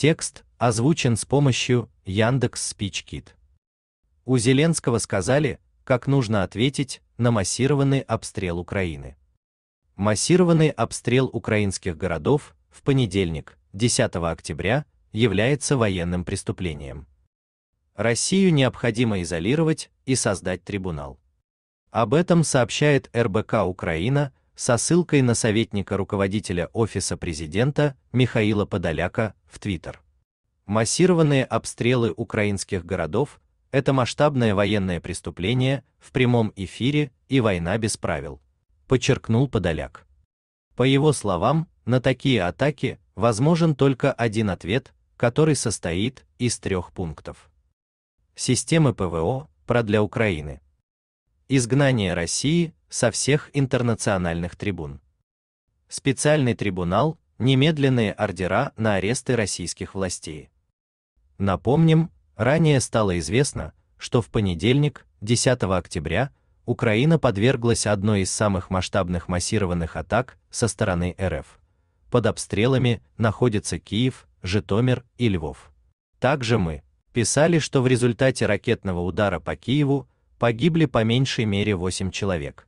Текст озвучен с помощью Яндекс Спичкит. У Зеленского сказали, как нужно ответить на массированный обстрел Украины. Массированный обстрел украинских городов в понедельник, 10 октября, является военным преступлением. Россию необходимо изолировать и создать трибунал. Об этом сообщает РБК Украина со ссылкой на советника руководителя Офиса президента Михаила Подоляка в Твиттер. Массированные обстрелы украинских городов – это масштабное военное преступление в прямом эфире и война без правил, подчеркнул Подоляк. По его словам, на такие атаки возможен только один ответ, который состоит из трех пунктов. Системы ПВО, про для Украины. Изгнание России со всех интернациональных трибун. Специальный трибунал, немедленные ордера на аресты российских властей. Напомним, ранее стало известно, что в понедельник, 10 октября, Украина подверглась одной из самых масштабных массированных атак со стороны РФ. Под обстрелами находятся Киев, Житомир и Львов. Также мы писали, что в результате ракетного удара по Киеву погибли по меньшей мере 8 человек